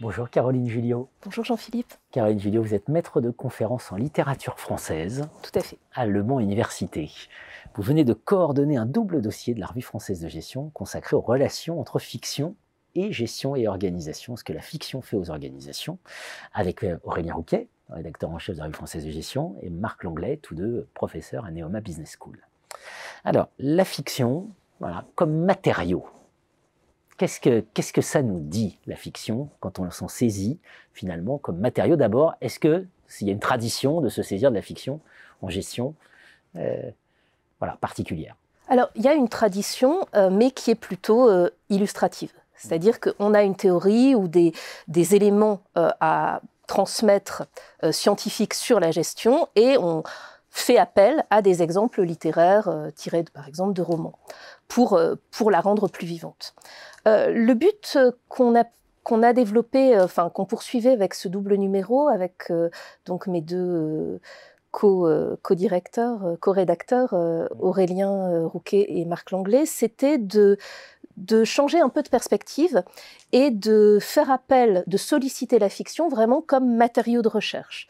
Bonjour Caroline Julio. Bonjour Jean-Philippe. Caroline Julio, vous êtes maître de conférence en littérature française. Tout à fait. À Le Mans Université. Vous venez de coordonner un double dossier de la revue française de gestion consacré aux relations entre fiction et gestion et organisation, ce que la fiction fait aux organisations, avec euh, Aurélien Rouquet, rédacteur en chef de la revue française de gestion, et Marc Langlais, tous deux professeurs à Neoma Business School. Alors, la fiction, voilà, comme matériau, Qu'est-ce que, ça nous dit, la fiction, quand on s'en saisit finalement comme matériau d'abord Est-ce que s'il y a une tradition de se saisir de la fiction en gestion euh, voilà, particulière Alors, il y a une tradition, euh, mais qui est plutôt euh, illustrative. C'est-à-dire mm. qu'on a une théorie ou des, des éléments à transmettre scientifiques sur la gestion et on fait appel à des exemples littéraires tirés, par exemple, de romans. Euh, pour, la rendre plus vivante. Euh, le but euh, qu'on a qu'on a développé, enfin qu'on poursuivait avec ce double numéro, avec donc mes deux co-directeurs, co-rédacteurs, mm. Aurélien Rouquet et Marc Langlais, c'était de, de changer un peu de perspective et de faire appel, de solliciter la fiction vraiment comme matériau de recherche.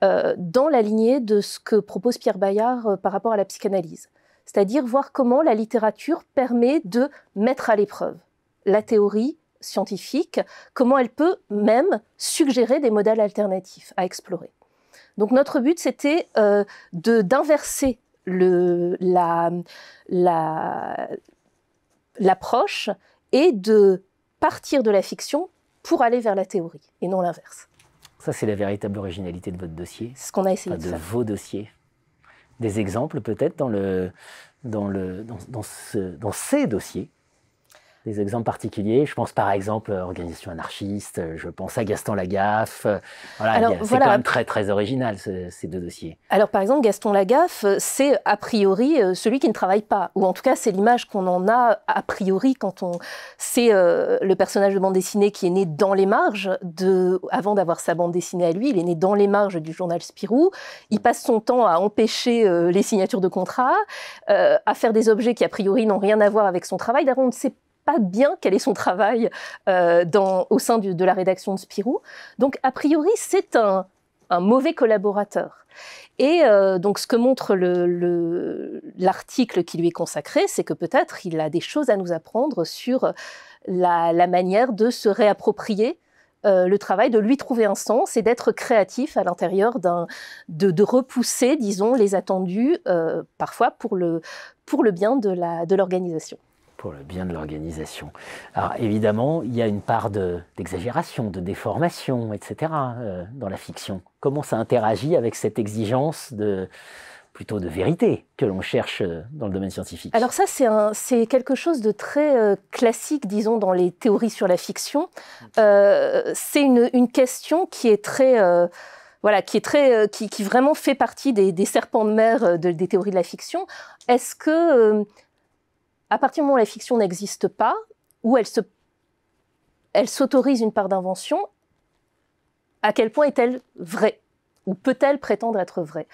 dans la lignée de ce que propose Pierre Bayard par rapport à la psychanalyse c'est-à-dire voir comment la littérature permet de mettre à l'épreuve la théorie scientifique, comment elle peut même suggérer des modèles alternatifs à explorer. Donc notre but, c'était euh, d'inverser l'approche la, l'approche et de partir de la fiction pour aller vers la théorie et non l'inverse. Ça, c'est la véritable originalité de votre dossier. C'est ce qu'on a essayé de de, de vos dossiers des exemples peut-être dans, le, dans, le, dans, ce, dans ces dossiers des exemples particuliers. Je pense par exemple à euh, Organisation anarchiste, euh, je pense à Gaston Lagaffe. Euh, voilà, c'est quand même très, très original ces deux dossiers. Alors par exemple, Gaston Lagaffe, c'est a priori celui qui ne travaille pas, ou en tout cas c'est l'image qu'on en a a priori quand on... C'est le personnage de bande dessinée qui est né dans les marges, de... avant d'avoir sa bande dessinée à lui, il est né dans les marges du journal Spirou, il passe son temps à empêcher les signatures de contrats, à faire des objets qui a priori n'ont rien à voir avec son travail, d'ailleurs on ne sait pas bien quel est son travail euh, au sein de la rédaction de Spirou. Donc, a priori, c'est un, mauvais collaborateur. Et euh, donc, ce que montre l'article qui lui est consacré, c'est que peut-être il a des choses à nous apprendre sur la, manière de se réapproprier euh, le travail, de lui trouver un sens et d'être créatif à l'intérieur de, repousser, disons, les attendus, parfois pour le, bien de l'organisation le bien de l'organisation. Alors évidemment, il y a une part d'exagération, de, déformation, etc. Euh, dans la fiction. Comment ça interagit avec cette exigence de plutôt de vérité que l'on cherche euh, dans le domaine scientifique. Alors ça, c'est quelque chose de très euh, classique, disons, dans les théories sur la fiction. c'est une, question qui est très... voilà, qui, est très, qui, vraiment fait partie des, serpents de mer des théories de la fiction. Est-ce que à partir du moment où la fiction n'existe pas, où elle s'autorise une part d'invention, à quel point est-elle vraie ou peut-elle prétendre être vraie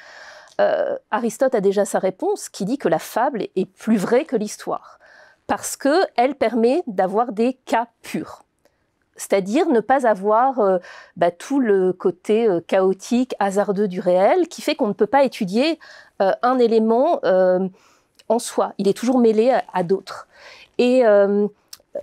euh, Aristote a déjà sa réponse qui dit que la fable est plus vraie que l'histoire parce qu'elle permet d'avoir des cas purs. C'est-à-dire ne pas avoir euh, bah, tout le côté euh, chaotique, hasardeux du réel, qui fait qu'on ne peut pas étudier un élément en soi. Il est toujours mêlé à, d'autres. Et euh,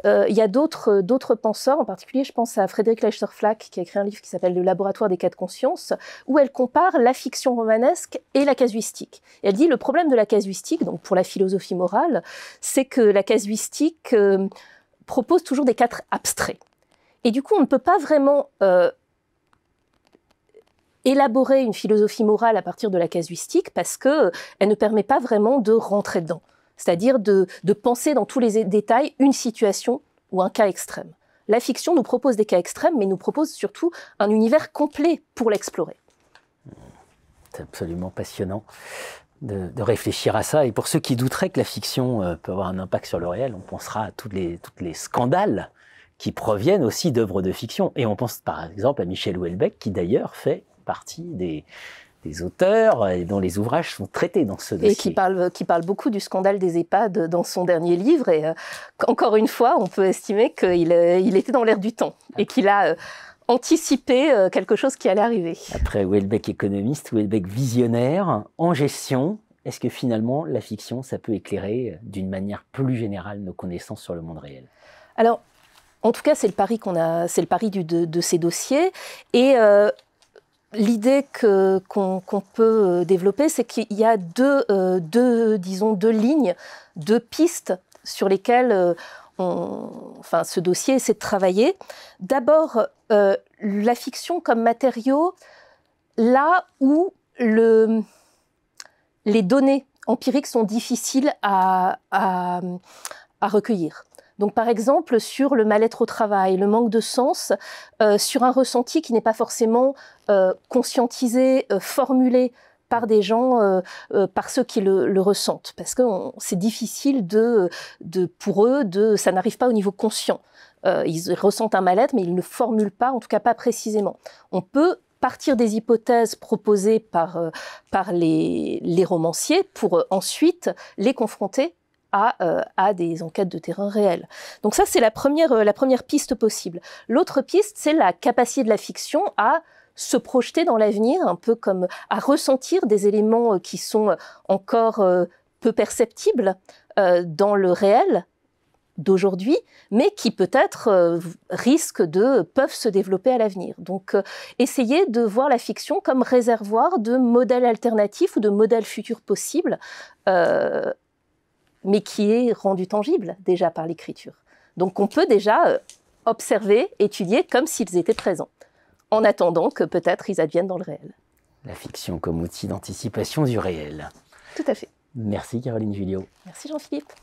euh, il y a d'autres, penseurs, en particulier je pense à Frédéric leichter qui a écrit un livre qui s'appelle Le laboratoire des cas de conscience, où elle compare la fiction romanesque et la casuistique. elle dit le problème de la casuistique, donc pour la philosophie morale, c'est que la casuistique euh, propose toujours des cas abstraits. Et du coup, on ne peut pas vraiment élaborer une philosophie morale à partir de la casuistique parce que euh, elle ne permet pas vraiment de rentrer dedans, c'est-à-dire de, penser dans tous les détails une situation ou un cas extrême. La fiction nous propose des cas extrêmes, mais nous propose surtout un univers complet pour l'explorer. C'est absolument passionnant. De, réfléchir à ça. Et pour ceux qui douteraient que la fiction euh, peut avoir un impact sur le réel, on pensera à tous les, les scandales qui proviennent aussi d'œuvres de fiction. Et on pense par exemple à Michel Houellebecq, qui d'ailleurs fait partie des, auteurs et dont les ouvrages sont traités dans ce dossier. Et qui parle, qui parle beaucoup du scandale des EHPAD dans son dernier livre. Et euh, encore une fois, on peut estimer qu'il euh, il était dans l'air du temps et qu'il a euh, anticipé quelque chose qui allait arriver. Après Welbeck économiste, Welbeck visionnaire, en gestion, est-ce que finalement la fiction, ça peut éclairer d'une manière plus générale nos connaissances sur le monde réel Alors, en tout cas, c'est le pari qu'on a, c'est le pari de, ces dossiers. Et L'idée qu'on peut euh, développer, c'est qu'il y a euh, deux, disons, deux lignes, deux pistes sur lesquelles euh, enfin, ce dossier essaie de travailler. D'abord, la fiction comme matériau, là où les données empiriques sont difficiles à recueillir. Donc par exemple sur le mal-être au travail, le manque de sens, euh, sur un ressenti qui n'est pas forcément euh, conscientisé, euh, formulé par des gens, par ceux qui le, ressentent, parce que c'est difficile de, pour eux, de, ça n'arrive pas au niveau conscient. ils ressentent un mal-être, mais ils ne formulent pas, en tout cas pas précisément. On peut partir des hypothèses proposées par, par les romanciers pour ensuite les confronter euh, à, des enquêtes de terrain réel. Donc ça, c'est la première, euh, la première piste possible. L'autre piste, c'est la capacité de la fiction à se projeter dans l'avenir, un peu comme à ressentir des éléments euh, qui sont encore peu perceptibles dans le réel d'aujourd'hui, mais qui peut-être risquent de, peuvent se développer à l'avenir. Donc, essayer de voir la fiction comme réservoir de modèles alternatifs ou de modèles futurs possibles mais qui est rendu tangible déjà par l'écriture. Donc on peut déjà euh, observer, étudier comme s'ils étaient présents, en attendant que peut-être ils adviennent dans le réel. La fiction comme outil d'anticipation du réel. Tout à fait. Merci Caroline Julio. Merci Jean-Philippe.